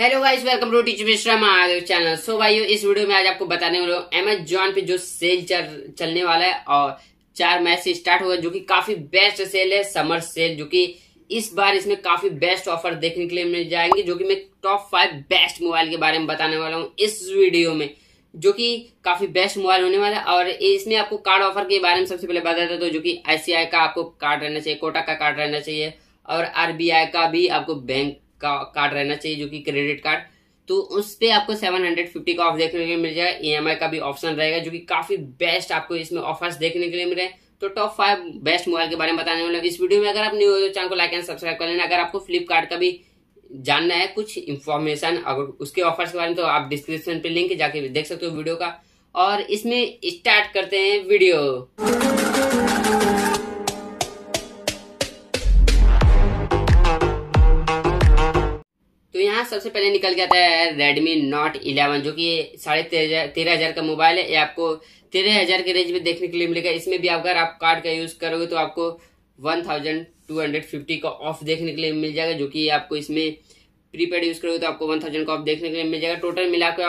hello guys welcome to tech Mishra Mahadev channel so भाई इस video में आज आपको बताने वाले अमेजोन पे जो सेल चल चलने वाला है और चार मैच से स्टार्ट होगा जो कि काफी बेस्ट सेल है समर सेल जो कि इस बार इसमें काफी बेस्ट ऑफर देखने के लिए मिल जाएंगे जो कि मैं टॉप फाइव बेस्ट मोबाइल के बारे में बताने वाला हूँ इस वीडियो में जो कि काफी बेस्ट मोबाइल होने वाला है और इसमें आपको कार्ड ऑफर के बारे में सबसे पहले बता देता हूँ तो जो कि आईसीआई का आपको कार्ड रहना चाहिए कोटा का कार्ड रहना चाहिए और आरबीआई का भी आपको बैंक कार्ड रहना चाहिए जो कि क्रेडिट कार्ड तो उस पर आपको 750 हंड्रेड फिफ्टी का ऑफ देखने के लिए मिल जाएगा ई e का भी ऑप्शन रहेगा जो कि काफ़ी बेस्ट आपको इसमें ऑफर्स देखने के लिए मिले तो टॉप फाइव बेस्ट मोबाइल के बारे में बताने वाले इस वीडियो में अगर आप न्यू हो चैनल तो को लाइक एंड सब्सक्राइब कर लेना अगर आपको फ्लिपकार्ट का भी जानना है कुछ इन्फॉर्मेशन अगर उसके ऑफर्स के बारे में तो आप डिस्क्रिप्शन पे लिंक जाके देख सकते हो वीडियो का और इसमें स्टार्ट करते हैं वीडियो यहाँ सबसे पहले निकल गया था रेडमी नोट इलेवन जो कि साढ़े तेरह हजार का मोबाइल है ये आपको तेरह हजार के रेंज में देखने के लिए मिलेगा इसमें भी अगर आप कार्ड का यूज करोगे तो आपको one thousand two hundred fifty का ऑफ देखने के लिए मिल जाएगा जो कि आपको इसमें प्रीपेड यूज करोगे तो आपको वन थाउजेंड का ऑफ देखने के लिए मिल जाएगा टोटल मिला के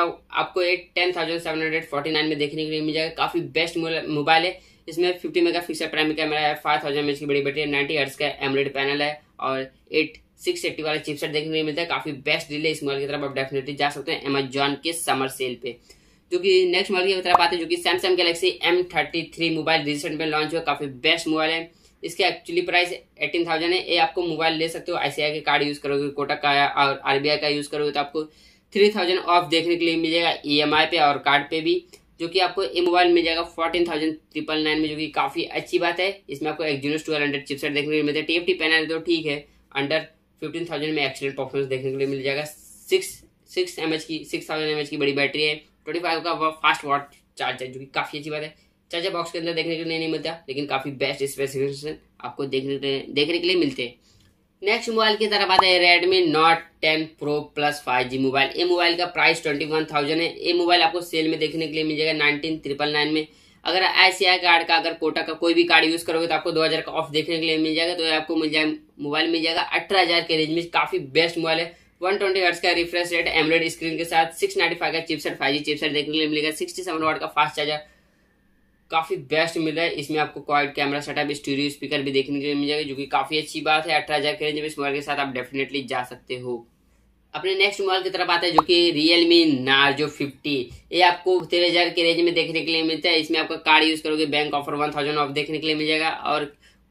आपको एक ten thousand seven hundred forty nine में देखने के लिए मिल जाएगा काफी बेस्ट मोबाइल है इसमें fifty mega pixel prime camera है फाइव थाउजेंड एम की बड़ी बैटरी है नाइन्टी हर्ट्स का एमरेड पैनल है और एट सिक्स एट्टी वाला चिपसेट देखने को मिलता है काफी बेस्ट डील है इस मोबाइल की तरफ आप डेफिनेटली जा सकते हैं अमेजॉन के समर सेल पे जो कि नेक्स्ट मॉडल की तरफ आते हैं जो कि Samsung Galaxy M thirty three mobile recent में लॉन्च हुआ काफी बेस्ट मोबाइल है इसका एक्चुअली प्राइस एटीन थाउजेंड है ये आपको मोबाइल ले सकते हो आईसीआई के कार्ड यूज करोगे कोटक का और आरबीआई का यूज करोगे तो आपको थ्री थाउजेंड ऑफ देखने के लिए मिलेगा ई e पे और कार्ड पे भी जो कि आपको ये मोबाइल मिल जाएगा फोर्टीन थाउजेंड ट्रिपल नाइन में जो कि काफी अच्छी बात है इसमें आपको एक जीरो ट्वेल्व हंड्रेड चिपसेट देखने को मिलता है टीएफटी पैनल तो ठीक है अंडर फिफ्टीन थाउजेंड में एक्सीलेंट परफॉर्मेंस देखने के लिए मिल जाएगा सिक्स सिक्स एम की सिक्स थाउजेंड एम की बड़ी बैटरी है ट्वेंटी फाइव का फास्ट वाट चार्ज है जो कि काफ़ी अच्छी बात है चार्जर बॉक्स के अंदर देखने के लिए नहीं मिलता लेकिन काफ़ी बेस्ट स्पेसिफिकेशन आपको देखने के देखने के लिए मिलते हैं नेक्स्ट मोबाइल की तरफ आते हैं Redmi Note ten Pro plus five G mobile ये मोबाइल का प्राइस ट्वेंटी वन थाउजेंड है ये मोबाइल आपको सेल में देखने के लिए मिल जाएगा नाइनटीन ट्रिपल नाइन में अगर आई कार्ड का अगर कोटा का कोई भी कार्ड यूज़ करोगे तो आपको दो हज़ार का ऑफ देखने के लिए मिल जाएगा तो आपको मिल जाएगा मोबाइल मिल जाएगा अठारह हजार के रेंज में काफी बेस्ट मोबाइल है वन ट्वेंटी का रिफ्रेश रेट एमरेड स्क्रीन के साथ सिक्स नाइटी फाइव का चिपसेट फाइव जी चिपसेट देखने के लिए मिलेगा सिक्सटी सेवन का फास्ट चार्जर काफी बेस्ट मिल रहा है इसमें आपको quite camera setup studio speaker भी देखने के लिए मिल जाएगा जो कि काफी अच्छी बात है अठारह हजार के रेंज में इस मोबाइल के साथ आप डेफिनेटली जा सकते हो अपने नेक्स्ट मोबाइल की तरफ आते हैं जो कि रियलमी नार्जो फिफ्टी ये आपको तेरह हजार के रेंज में देखने के लिए मिलता है इसमें आपका कार्ड यूज करोगे bank offer one thousand off देखने के लिए मिल जाएगा और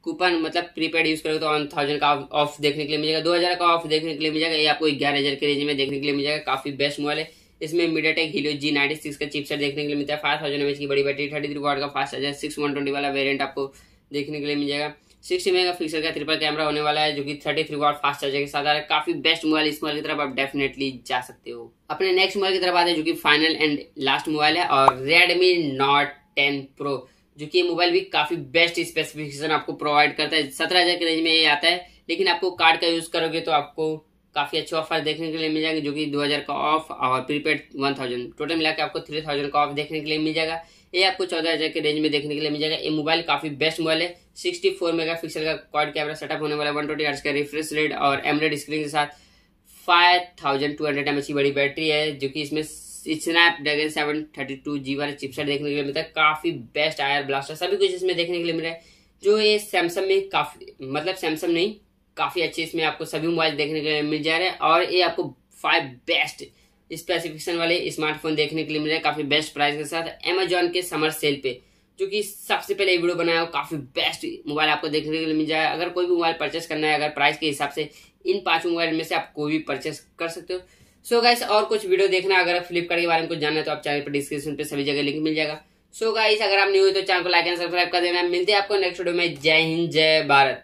कूपन मतलब प्रीपेड यूज करोगे तो वन थाउजेंड का ऑफ देखने के लिए मिलेगा दो हज़ार का ऑफ देखने के लिए मिलेगा ये आपको ग्यारह हज़ार के रेंज में देखने के लिए मिल जाएगा काफी बेस्ट मोबाइल है इसमें MediaTek Helio G ninety six का चिपसेट देखने के लिए मिलता है फाइव थाउजेंड एमएच की बड़ी बैटरी थर्टी थ्री वाट का fast charger six one twenty वाला वेरियंट आपको देखने के लिए मिल जाएगा सिक्स मेगा पिक्सल का ट्रिपल कैमरा होने वाला है जो कि thirty three watt fast charger के साथ आ रहा है काफी बेस्ट मोबाइल इस मोबाइल की तरफ आप डेफिनेटली जा सकते हो अपने नेक्स्ट मोबाइल की तरफ आते हैं जो कि फाइनल एंड लास्ट मोबाइल है और रेडमी नॉट टेन प्रो जो कि मोबाइल भी काफी बेस्ट स्पेसिफिकेशन आपको प्रोवाइड करता है सत्रह हजार के रेंज में ये आता है लेकिन आपको कार्ड का यूज करोगे तो आपको काफी अच्छे ऑफर देखने के लिए मिल जाएंगे जो कि 2000 का ऑफ और प्रीपेड 1000 टोटल मिला के आपको 3000 का ऑफ देखने के लिए मिल जाएगा ये आपको 14000 के रेंज में देखने के लिए मिल जाएगा ये मोबाइल काफी बेस्ट मोबाइल है 64 पिक्सल का क्वाड कैमरा सेटअप होने वाला वन ट्वेंटी का रिफ्रेश रेट और एमरेड स्क्रीन के साथ five thousand two hundred M की बड़ी बैटरी है जो कि इसमें Snapdragon seven thirty two G वाले चिपसेट देखने के लिए मिलता है काफी बेस्ट आयर ब्लास्टर सभी कुछ इसमें देखने के लिए मिला है जो ये सैमसंग में काफी मतलब सैमसंग नहीं काफी अच्छे इसमें आपको सभी मोबाइल देखने के लिए मिल जा रहे हैं और ये आपको फाइव बेस्ट स्पेसिफिकेशन वाले स्मार्टफोन देखने के लिए मिल रहे हैं काफी बेस्ट प्राइस के साथ अमेजोन के समर सेल पे जो कि सबसे पहले वीडियो बनाया हो काफी बेस्ट मोबाइल आपको देखने के लिए मिल जाए अगर कोई भी मोबाइल परचेस करना है अगर प्राइस के हिसाब से इन पांच मोबाइल में से आप कोई भी परचेस कर सकते हो सो गाइस और कुछ वीडियो देखना अगर फ्लिपकार्ट के बारे में कुछ जानना है तो आप चैनल पर डिस्क्रिप्शन पे सभी जगह लिंक मिल जाएगा सो so गाइस अगर आप नहीं हुए तो चैनल को लाइक एंड सब्सक्राइब कर देना मिलते हैं आपको नेक्स्ट वीडियो में जय हिंद जय भारत